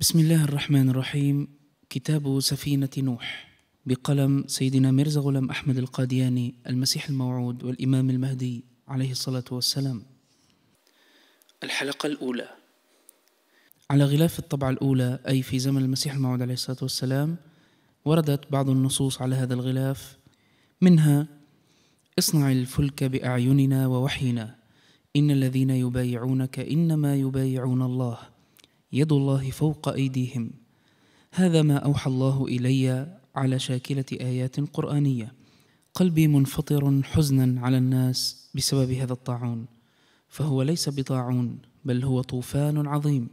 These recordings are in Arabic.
بسم الله الرحمن الرحيم كتاب سفينة نوح بقلم سيدنا ميرزا غلام أحمد القادياني المسيح الموعود والإمام المهدي عليه الصلاة والسلام الحلقة الأولى على غلاف الطبعة الأولى أي في زمن المسيح الموعود عليه الصلاة والسلام وردت بعض النصوص على هذا الغلاف منها اصنع الفلك بأعيننا ووحينا إن الذين يبايعونك إنما يبايعون الله يد الله فوق أيديهم هذا ما أوحى الله إلي على شاكلة آيات قرآنية قلبي منفطر حزنا على الناس بسبب هذا الطاعون فهو ليس بطاعون بل هو طوفان عظيم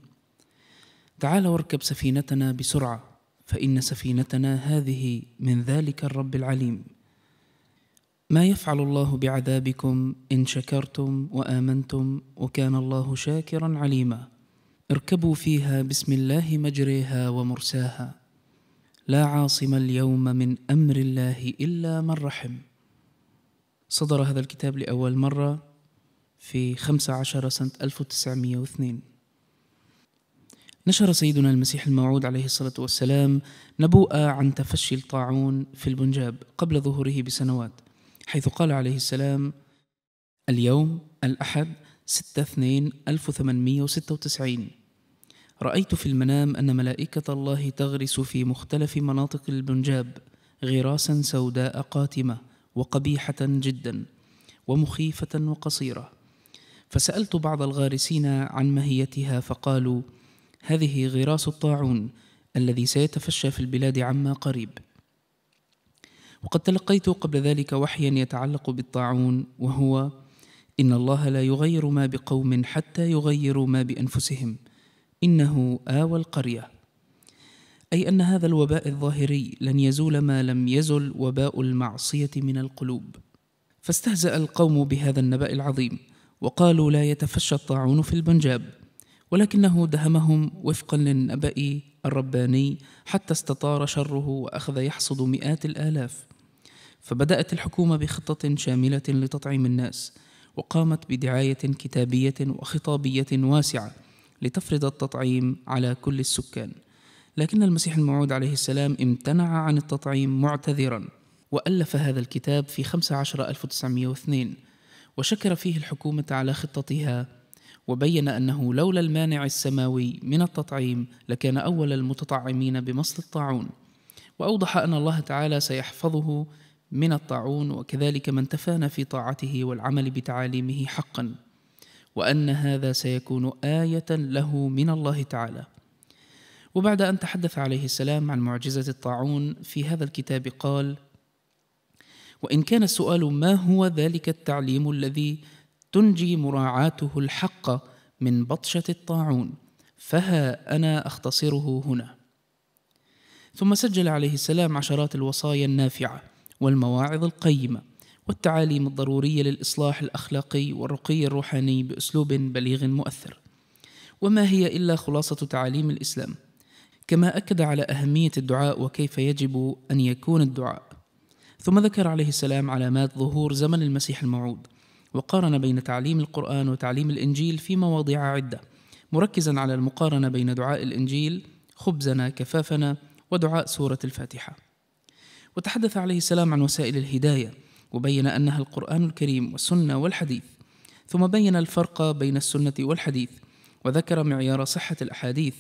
تعال واركب سفينتنا بسرعة فإن سفينتنا هذه من ذلك الرب العليم ما يفعل الله بعذابكم إن شكرتم وآمنتم وكان الله شاكرا عليما اركبوا فيها بسم الله مجريها ومرساها لا عاصم اليوم من امر الله الا من رحم صدر هذا الكتاب لاول مره في 15 سنه 1902 نشر سيدنا المسيح الموعود عليه الصلاه والسلام نبوءه عن تفشي الطاعون في البنجاب قبل ظهوره بسنوات حيث قال عليه السلام اليوم الاحد 6 وستة 1896 رأيت في المنام أن ملائكة الله تغرس في مختلف مناطق البنجاب غراسا سوداء قاتمة وقبيحة جدا ومخيفة وقصيرة فسألت بعض الغارسين عن ماهيتها فقالوا هذه غراس الطاعون الذي سيتفشى في البلاد عما قريب وقد تلقيت قبل ذلك وحيا يتعلق بالطاعون وهو إن الله لا يغير ما بقوم حتى يغيروا ما بأنفسهم إنه آوى القرية أي أن هذا الوباء الظاهري لن يزول ما لم يزل وباء المعصية من القلوب فاستهزأ القوم بهذا النبأ العظيم وقالوا لا يتفشى الطاعون في البنجاب ولكنه دهمهم وفقا للنبأ الرباني حتى استطار شره وأخذ يحصد مئات الآلاف فبدأت الحكومة بخطة شاملة لتطعيم الناس وقامت بدعاية كتابية وخطابية واسعة لتفرض التطعيم على كل السكان لكن المسيح الموعود عليه السلام امتنع عن التطعيم معتذرا وألف هذا الكتاب في 15 1902 وشكر فيه الحكومة على خطتها وبين أنه لولا المانع السماوي من التطعيم لكان أول المتطعمين بمصل الطاعون وأوضح أن الله تعالى سيحفظه من الطاعون وكذلك من تفانى في طاعته والعمل بتعاليمه حقا وان هذا سيكون ايه له من الله تعالى وبعد ان تحدث عليه السلام عن معجزه الطاعون في هذا الكتاب قال وان كان السؤال ما هو ذلك التعليم الذي تنجي مراعاته الحق من بطشه الطاعون فها انا اختصره هنا ثم سجل عليه السلام عشرات الوصايا النافعه والمواعظ القيمه والتعاليم الضروريه للاصلاح الاخلاقي والرقي الروحاني باسلوب بليغ مؤثر وما هي الا خلاصه تعاليم الاسلام كما اكد على اهميه الدعاء وكيف يجب ان يكون الدعاء ثم ذكر عليه السلام علامات ظهور زمن المسيح الموعود وقارن بين تعليم القران وتعليم الانجيل في مواضيع عده مركزا على المقارنه بين دعاء الانجيل خبزنا كفافنا ودعاء سوره الفاتحه وتحدث عليه السلام عن وسائل الهداية وبين أنها القرآن الكريم والسنة والحديث ثم بين الفرق بين السنة والحديث وذكر معيار صحة الأحاديث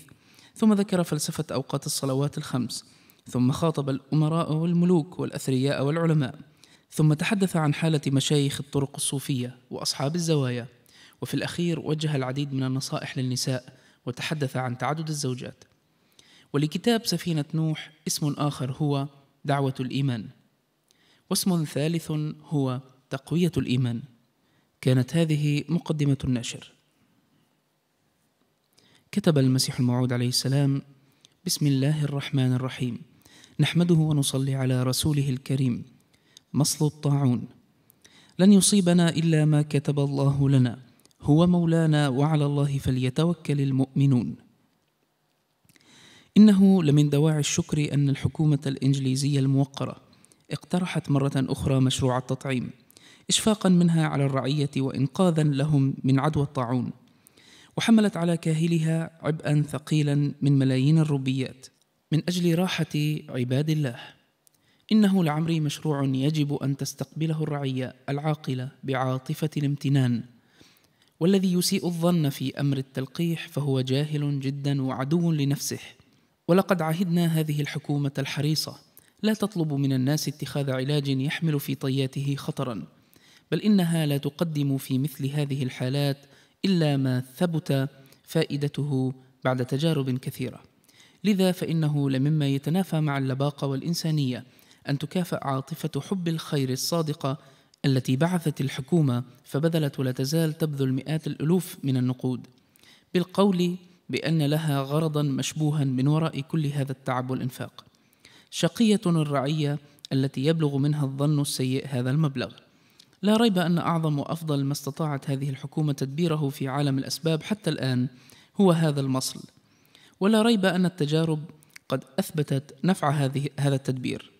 ثم ذكر فلسفة أوقات الصلوات الخمس ثم خاطب الأمراء والملوك والأثرياء والعلماء ثم تحدث عن حالة مشايخ الطرق الصوفية وأصحاب الزوايا وفي الأخير وجه العديد من النصائح للنساء وتحدث عن تعدد الزوجات ولكتاب سفينة نوح اسم آخر هو دعوة الإيمان واسم ثالث هو تقوية الإيمان كانت هذه مقدمة النشر كتب المسيح الموعود عليه السلام بسم الله الرحمن الرحيم نحمده ونصلي على رسوله الكريم مصل الطاعون لن يصيبنا إلا ما كتب الله لنا هو مولانا وعلى الله فليتوكل المؤمنون إنه لمن دواعي الشكر أن الحكومة الإنجليزية الموقرة اقترحت مرة أخرى مشروع التطعيم إشفاقا منها على الرعية وإنقاذا لهم من عدوى الطاعون وحملت على كاهلها عبئا ثقيلا من ملايين الروبيات من أجل راحة عباد الله إنه لعمري مشروع يجب أن تستقبله الرعية العاقلة بعاطفة الامتنان والذي يسيء الظن في أمر التلقيح فهو جاهل جدا وعدو لنفسه ولقد عهدنا هذه الحكومة الحريصة لا تطلب من الناس اتخاذ علاج يحمل في طياته خطرا بل إنها لا تقدم في مثل هذه الحالات إلا ما ثبت فائدته بعد تجارب كثيرة لذا فإنه لمما يتنافى مع اللباقة والإنسانية أن تكافأ عاطفة حب الخير الصادقة التي بعثت الحكومة فبذلت ولا تزال تبذل مئات الألوف من النقود بالقول بأن لها غرضا مشبوها من وراء كل هذا التعب والإنفاق شقية الرعية التي يبلغ منها الظن السيء هذا المبلغ لا ريب أن أعظم وأفضل ما استطاعت هذه الحكومة تدبيره في عالم الأسباب حتى الآن هو هذا المصل ولا ريب أن التجارب قد أثبتت نفع هذه هذا التدبير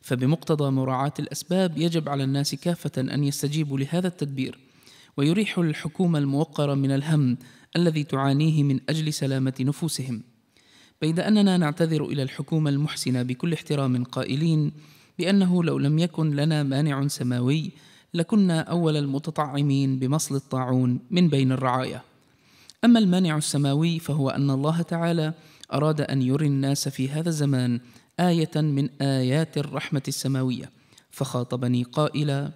فبمقتضى مراعاة الأسباب يجب على الناس كافة أن يستجيبوا لهذا التدبير ويريح الحكومة الموقرة من الهم الذي تعانيه من اجل سلامه نفوسهم بيد اننا نعتذر الى الحكومه المحسنه بكل احترام قائلين بانه لو لم يكن لنا مانع سماوي لكنا اول المتطعمين بمصل الطاعون من بين الرعايا اما المانع السماوي فهو ان الله تعالى اراد ان يري الناس في هذا الزمان ايه من ايات الرحمه السماويه فخاطبني قائلا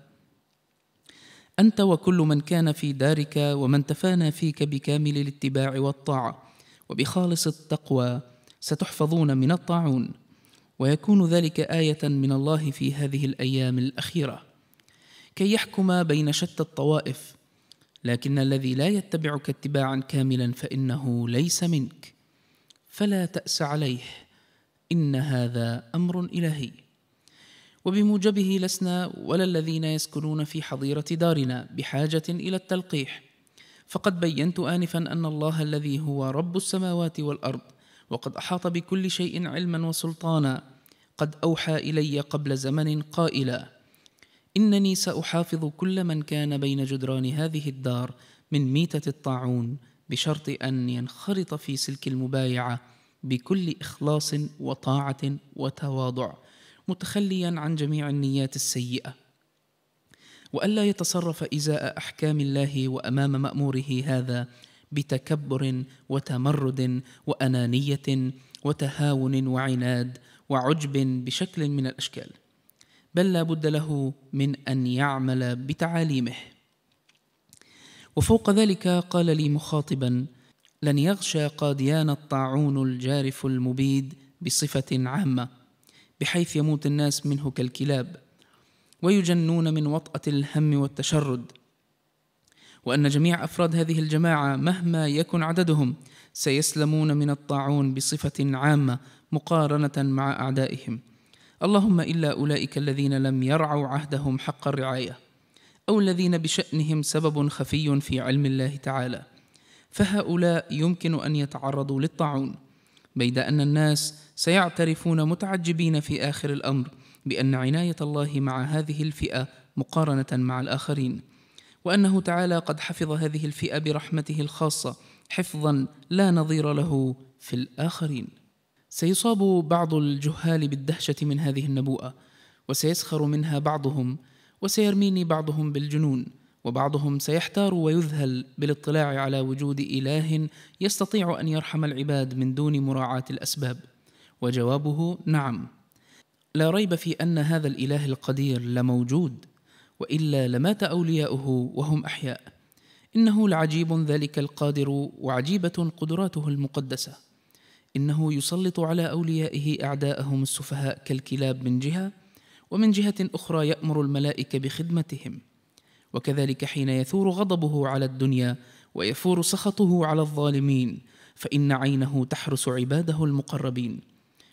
أنت وكل من كان في دارك ومن تفانى فيك بكامل الاتباع والطاعة وبخالص التقوى ستحفظون من الطاعون ويكون ذلك آية من الله في هذه الأيام الأخيرة كي يحكم بين شتى الطوائف لكن الذي لا يتبعك اتباعا كاملا فإنه ليس منك فلا تأس عليه إن هذا أمر إلهي وبموجبه لسنا ولا الذين يسكنون في حظيرة دارنا بحاجة إلى التلقيح فقد بينت آنفا أن الله الذي هو رب السماوات والأرض وقد أحاط بكل شيء علما وسلطانا قد أوحى إلي قبل زمن قائلا إنني سأحافظ كل من كان بين جدران هذه الدار من ميتة الطاعون بشرط أن ينخرط في سلك المبايعة بكل إخلاص وطاعة وتواضع متخليا عن جميع النيات السيئه والا يتصرف ازاء احكام الله وامام ماموره هذا بتكبر وتمرد وانانيه وتهاون وعناد وعجب بشكل من الاشكال بل لا بد له من ان يعمل بتعاليمه وفوق ذلك قال لي مخاطبا لن يغشى قاديان الطاعون الجارف المبيد بصفه عامه بحيث يموت الناس منه كالكلاب ويجنون من وطأة الهم والتشرد وأن جميع أفراد هذه الجماعة مهما يكن عددهم سيسلمون من الطاعون بصفة عامة مقارنة مع أعدائهم اللهم إلا أولئك الذين لم يرعوا عهدهم حق الرعاية أو الذين بشأنهم سبب خفي في علم الله تعالى فهؤلاء يمكن أن يتعرضوا للطاعون بيد أن الناس سيعترفون متعجبين في آخر الأمر بأن عناية الله مع هذه الفئة مقارنة مع الآخرين وأنه تعالى قد حفظ هذه الفئة برحمته الخاصة حفظا لا نظير له في الآخرين سيصاب بعض الجهال بالدهشة من هذه النبوءة وسيسخر منها بعضهم وسيرميني بعضهم بالجنون وبعضهم سيحتار ويذهل بالاطلاع على وجود اله يستطيع ان يرحم العباد من دون مراعاه الاسباب وجوابه نعم لا ريب في ان هذا الاله القدير لموجود والا لمات اولياؤه وهم احياء انه لعجيب ذلك القادر وعجيبه قدراته المقدسه انه يسلط على اوليائه اعداءهم السفهاء كالكلاب من جهه ومن جهه اخرى يامر الملائكه بخدمتهم وكذلك حين يثور غضبه على الدنيا ويفور سخطه على الظالمين فان عينه تحرس عباده المقربين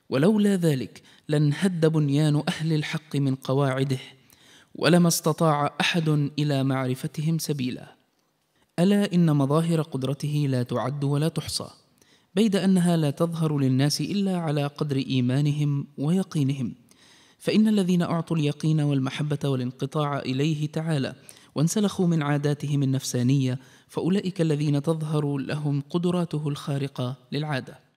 ولولا ذلك لانهد بنيان اهل الحق من قواعده ولما استطاع احد الى معرفتهم سبيلا الا ان مظاهر قدرته لا تعد ولا تحصى بيد انها لا تظهر للناس الا على قدر ايمانهم ويقينهم فان الذين اعطوا اليقين والمحبه والانقطاع اليه تعالى وانسلخوا من عاداتهم النفسانيه فاولئك الذين تظهر لهم قدراته الخارقه للعاده